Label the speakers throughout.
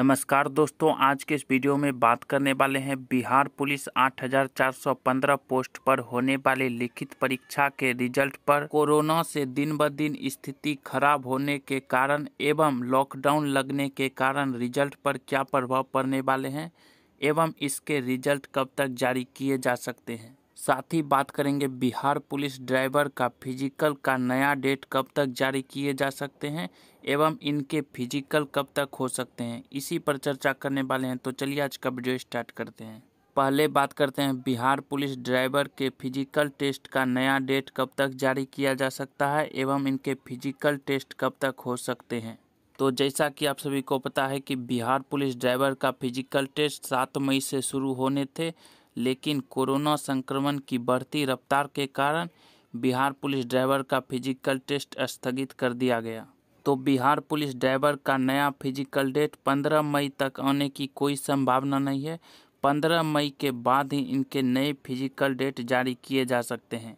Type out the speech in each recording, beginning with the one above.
Speaker 1: नमस्कार दोस्तों आज के इस वीडियो में बात करने वाले हैं बिहार पुलिस 8415 पोस्ट पर होने वाले लिखित परीक्षा के रिजल्ट पर कोरोना से दिन ब दिन स्थिति खराब होने के कारण एवं लॉकडाउन लगने के कारण रिजल्ट पर क्या प्रभाव पड़ने वाले हैं एवं इसके रिजल्ट कब तक जारी किए जा सकते हैं साथ ही बात करेंगे बिहार पुलिस ड्राइवर का फिजिकल का नया डेट कब तक जारी किए जा सकते हैं एवं इनके फिजिकल कब तक हो सकते हैं इसी पर चर्चा करने वाले हैं तो चलिए आज का वीडियो स्टार्ट करते हैं पहले बात करते हैं बिहार पुलिस ड्राइवर के फिजिकल टेस्ट का नया डेट कब तक जारी किया जा सकता है एवं इनके फिजिकल टेस्ट कब तक हो सकते हैं तो जैसा कि आप सभी को पता है कि बिहार पुलिस ड्राइवर का फिजिकल टेस्ट सात मई से शुरू होने थे लेकिन कोरोना संक्रमण की बढ़ती रफ्तार के कारण बिहार पुलिस ड्राइवर का फिजिकल टेस्ट स्थगित कर दिया गया तो बिहार पुलिस ड्राइवर का नया फिजिकल डेट 15 मई तक आने की कोई संभावना नहीं है 15 मई के बाद ही इनके नए फिजिकल डेट जारी किए जा सकते हैं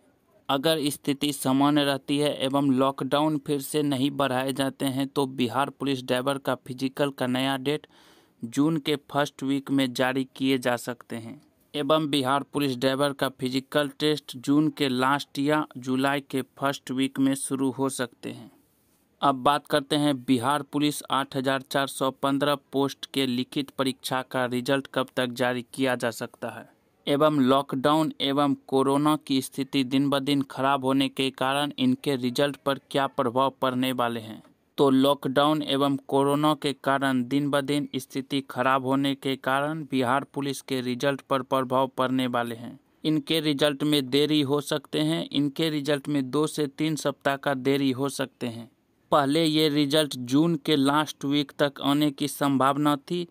Speaker 1: अगर स्थिति सामान्य रहती है एवं लॉकडाउन फिर से नहीं बढ़ाए जाते हैं तो बिहार पुलिस ड्राइवर का फिजिकल का नया डेट जून के फर्स्ट वीक में जारी किए जा सकते हैं एवं बिहार पुलिस ड्राइवर का फिजिकल टेस्ट जून के लास्ट या जुलाई के फर्स्ट वीक में शुरू हो सकते हैं अब बात करते हैं बिहार पुलिस 8,415 पोस्ट के लिखित परीक्षा का रिजल्ट कब तक जारी किया जा सकता है एवं लॉकडाउन एवं कोरोना की स्थिति दिन ब दिन खराब होने के कारण इनके रिजल्ट पर क्या प्रभाव पड़ने वाले हैं तो लॉकडाउन एवं कोरोना के कारण दिन ब दिन स्थिति खराब होने के कारण बिहार पुलिस के रिजल्ट पर प्रभाव पड़ने वाले हैं इनके रिजल्ट में देरी हो सकते हैं इनके रिजल्ट में दो से तीन सप्ताह का देरी हो सकते हैं पहले ये रिजल्ट जून के लास्ट वीक तक आने की संभावना थी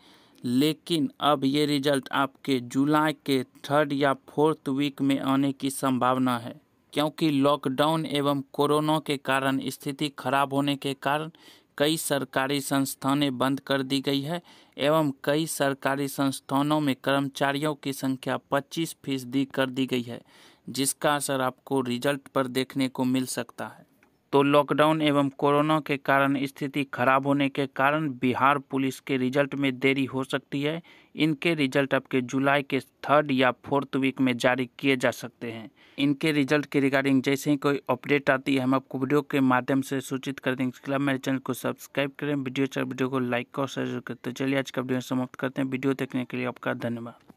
Speaker 1: लेकिन अब ये रिजल्ट आपके जुलाई के थर्ड या फोर्थ वीक में आने की संभावना है क्योंकि लॉकडाउन एवं कोरोना के कारण स्थिति खराब होने के कारण कई सरकारी संस्थानें बंद कर दी गई है एवं कई सरकारी संस्थानों में कर्मचारियों की संख्या 25 फीसदी कर दी गई है जिसका असर आपको रिजल्ट पर देखने को मिल सकता है तो लॉकडाउन एवं कोरोना के कारण स्थिति खराब होने के कारण बिहार पुलिस के रिजल्ट में देरी हो सकती है इनके रिजल्ट आपके जुलाई के थर्ड या फोर्थ वीक में जारी किए जा सकते हैं इनके रिजल्ट के रिगार्डिंग जैसे ही कोई अपडेट आती है हम आपको वीडियो के माध्यम से सूचित कर देंगे इसके अलावा मेरे चैनल को सब्सक्राइब करें वीडियो चाहे अच्छा वीडियो को लाइक और शेयर करें तो चलिए आज का वीडियो समाप्त करते हैं वीडियो देखने के लिए आपका धन्यवाद